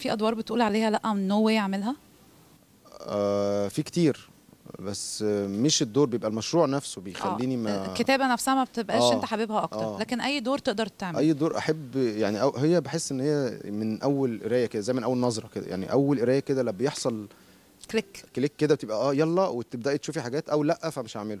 في ادوار بتقول عليها لا نو واي اعملها آه في كتير بس مش الدور بيبقى المشروع نفسه بيخليني آه، ما الكتابه نفسها ما بتبقاش آه انت حاببها اكتر آه لكن اي دور تقدر تعمل اي دور احب يعني أو هي بحس ان هي من اول قرايه كده زي من اول نظره كده يعني اول قرايه كده لما بيحصل كليك كليك كده بتبقى اه يلا وتبداي تشوفي حاجات او لا فمش هعمله